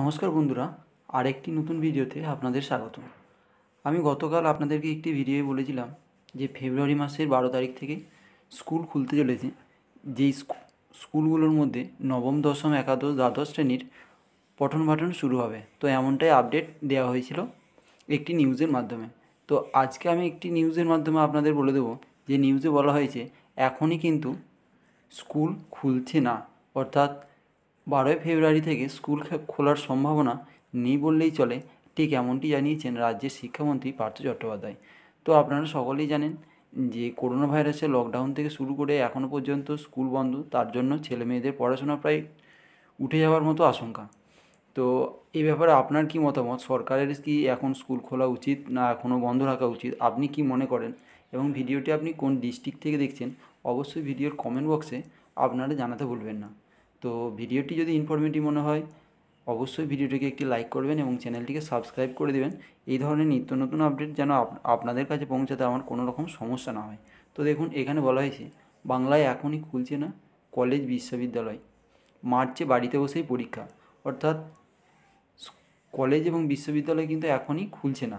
নমস্কার বন্ধুরা আরেকটি নতুন ভিডিওতে আপনাদের স্বাগত আমি গতকাল আপনাদেরকে একটি ভিডিও বলেছিলাম যে ফেব্রুয়ারি মাসের বারো তারিখ থেকে স্কুল খুলতে চলেছে যেই স্কুলগুলোর মধ্যে নবম দশম একাদশ দ্বাদশ শ্রেণীর পঠন পাঠন শুরু হবে তো এমনটাই আপডেট দেওয়া হয়েছিল একটি নিউজের মাধ্যমে তো আজকে আমি একটি নিউজের মাধ্যমে আপনাদের বলে দেবো যে নিউজে বলা হয়েছে এখনই কিন্তু স্কুল খুলছে না অর্থাৎ বারোই ফেব্রুয়ারি থেকে স্কুল খোলার সম্ভাবনা নেই বললেই চলে ঠিক এমনটি জানিয়েছেন রাজ্যের শিক্ষামন্ত্রী পার্থ চট্টোপাধ্যায় তো আপনারা সকলেই জানেন যে করোনা ভাইরাসের লকডাউন থেকে শুরু করে এখনও পর্যন্ত স্কুল বন্ধ তার জন্য ছেলে মেয়েদের পড়াশোনা প্রায় উঠে যাওয়ার মতো আশঙ্কা তো এই ব্যাপারে আপনার কি মতামত সরকারের কি এখন স্কুল খোলা উচিত না এখনও বন্ধ রাখা উচিত আপনি কি মনে করেন এবং ভিডিওটি আপনি কোন ডিস্ট্রিক্ট থেকে দেখছেন অবশ্যই ভিডিওর কমেন্ট বক্সে আপনারা জানাতে ভুলবেন না তো ভিডিওটি যদি ইনফরমেটিভ মনে হয় অবশ্যই ভিডিওটিকে একটি লাইক করবেন এবং চ্যানেলটিকে সাবস্ক্রাইব করে দেবেন এই ধরনের নিত্য নতুন আপডেট যেন আপনাদের কাছে পৌঁছাতে আমার কোনো রকম সমস্যা না হয় তো দেখুন এখানে বলা হয়েছে বাংলায় এখনই খুলছে না কলেজ বিশ্ববিদ্যালয় মার্চে বাড়িতে বসেই পরীক্ষা অর্থাৎ কলেজ এবং বিশ্ববিদ্যালয় কিন্তু এখনই খুলছে না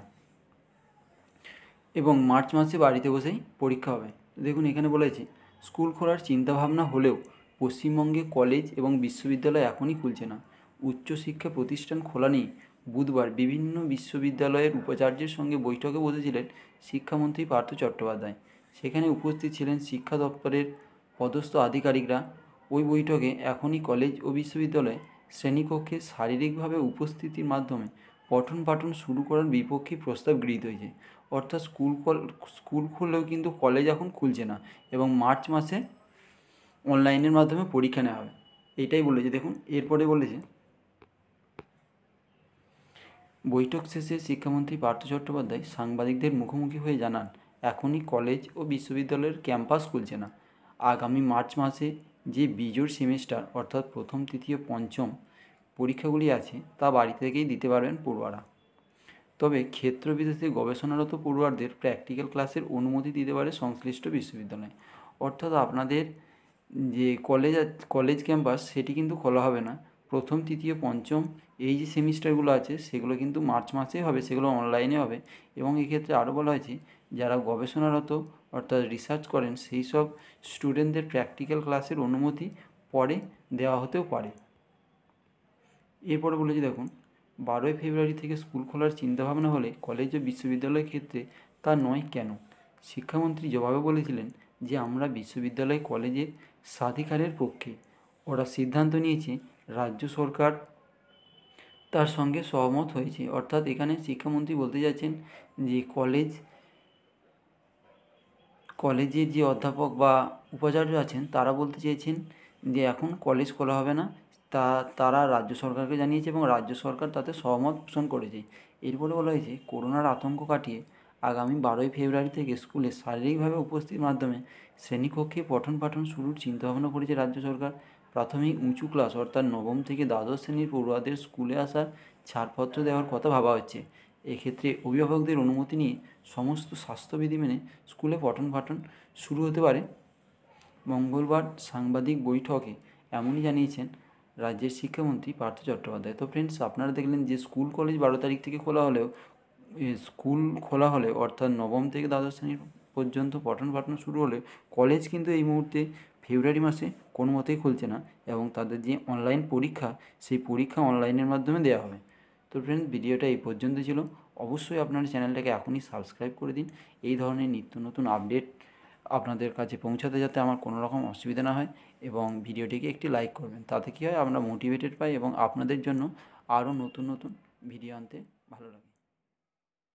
এবং মার্চ মাসে বাড়িতে বসেই পরীক্ষা হবে দেখুন এখানে বলা হয়েছে স্কুল খোলার চিন্তাভাবনা হলেও পশ্চিমবঙ্গে কলেজ এবং বিশ্ববিদ্যালয় এখনই খুলছে না উচ্চশিক্ষা প্রতিষ্ঠান খোলা নেই বুধবার বিভিন্ন বিশ্ববিদ্যালয়ের উপাচার্যের সঙ্গে বৈঠকে বসেছিলেন শিক্ষামন্ত্রী পার্থ চট্টোপাধ্যায় সেখানে উপস্থিত ছিলেন শিক্ষা দপ্তরের পদস্থ আধিকারিকরা ওই বৈঠকে এখনই কলেজ ও বিশ্ববিদ্যালয়ে শ্রেণীকক্ষে শারীরিকভাবে উপস্থিতির মাধ্যমে পঠন পাঠন শুরু করার বিপক্ষে প্রস্তাব গৃহীত হয়েছে অর্থাৎ স্কুল স্কুল খুললেও কিন্তু কলেজ এখন খুলছে না এবং মার্চ মাসে অনলাইনের মাধ্যমে পরীক্ষা নেওয়া হবে এইটাই বলেছে দেখুন এরপরে বলেছে বৈঠক শেষে শিক্ষামন্ত্রী পার্থ চট্টোপাধ্যায় সাংবাদিকদের মুখোমুখি হয়ে জানান এখনই কলেজ ও বিশ্ববিদ্যালয়ের ক্যাম্পাস খুলছে না আগামী মার্চ মাসে যে বিজোর সেমিস্টার অর্থাৎ প্রথম তৃতীয় পঞ্চম পরীক্ষাগুলি আছে তা বাড়ি থেকেই দিতে পারবেন পড়ুয়ারা তবে ক্ষেত্র বিদেশে গবেষণারত পড়ুয়াদের প্র্যাকটিক্যাল ক্লাসের অনুমতি দিতে পারে সংশ্লিষ্ট বিশ্ববিদ্যালয় অর্থাৎ আপনাদের যে কলেজ কলেজ ক্যাম্পাস সেটি কিন্তু খোলা হবে না প্রথম তৃতীয় পঞ্চম এই যে সেমিস্টারগুলো আছে সেগুলো কিন্তু মার্চ মাসেই হবে সেগুলো অনলাইনে হবে এবং এক্ষেত্রে আরও বলা হয়েছে যারা গবেষণারত অর্থাৎ রিসার্চ করেন সেই সব স্টুডেন্টদের প্র্যাকটিক্যাল ক্লাসের অনুমতি পরে দেওয়া হতেও পারে এরপরে বলেছি দেখুন বারোই ফেব্রুয়ারি থেকে স্কুল খোলার চিন্তাভাবনা হলে কলেজ ও বিশ্ববিদ্যালয়ের ক্ষেত্রে তা নয় কেন শিক্ষামন্ত্রী জবাবে বলেছিলেন যে আমরা বিশ্ববিদ্যালয় কলেজে স্বাধিকারের পক্ষে ওরা সিদ্ধান্ত নিয়েছে রাজ্য সরকার তার সঙ্গে সহমত হয়েছে অর্থাৎ এখানে শিক্ষামন্ত্রী বলতে যাচ্ছেন যে কলেজ কলেজের যে অধ্যাপক বা উপাচার্য আছেন তারা বলতে চেয়েছেন যে এখন কলেজ খোলা হবে না তা তারা রাজ্য সরকারকে জানিয়েছে এবং রাজ্য সরকার তাতে সহমত পোষণ করেছে এরপরে বলা হয়েছে করোনার আতঙ্ক কাটিয়ে আগামী বারোই ফেব্রুয়ারি থেকে স্কুলে শারীরিকভাবে উপস্থিতির মাধ্যমে শ্রেণীকক্ষে পঠন পাঠন শুরুর চিন্তাভাবনা করেছে রাজ্য সরকার প্রাথমিক উঁচু ক্লাস অর্থাৎ নবম থেকে দ্বাদশ শ্রেণীর পড়ুয়াদের স্কুলে আসার ছাড়পত্র দেওয়ার কথা ভাবা হচ্ছে এক্ষেত্রে অভিভাবকদের অনুমতি নিয়ে সমস্ত স্বাস্থ্যবিধি মেনে স্কুলে পঠন পাঠন শুরু হতে পারে মঙ্গলবার সাংবাদিক বৈঠকে এমনই জানিয়েছেন রাজ্যের শিক্ষামন্ত্রী পার্থ চট্টোপাধ্যায় তো ফ্রেন্ডস আপনারা দেখলেন যে স্কুল কলেজ বারো তারিখ থেকে খোলা হলেও স্কুল খোলা হলে অর্থাৎ নবম থেকে দ্বাদশ শ্রেণীর পর্যন্ত পঠন পাঠন শুরু হলে কলেজ কিন্তু এই মুহূর্তে ফেব্রুয়ারি মাসে কোনো মতেই খুলছে না এবং তাদের যে অনলাইন পরীক্ষা সেই পরীক্ষা অনলাইনের মাধ্যমে দেওয়া হবে তো ফ্রেন্ডস ভিডিওটা এই পর্যন্ত ছিল অবশ্যই আপনার চ্যানেলটাকে এখনই সাবস্ক্রাইব করে দিন এই ধরনের নিত্য নতুন আপডেট আপনাদের কাছে পৌঁছাতে যাতে আমার কোনো রকম অসুবিধা না হয় এবং ভিডিওটিকে একটি লাইক করবেন তাতে কী হয় আমরা মোটিভেটেড পাই এবং আপনাদের জন্য আরও নতুন নতুন ভিডিও আনতে ভালো লাগে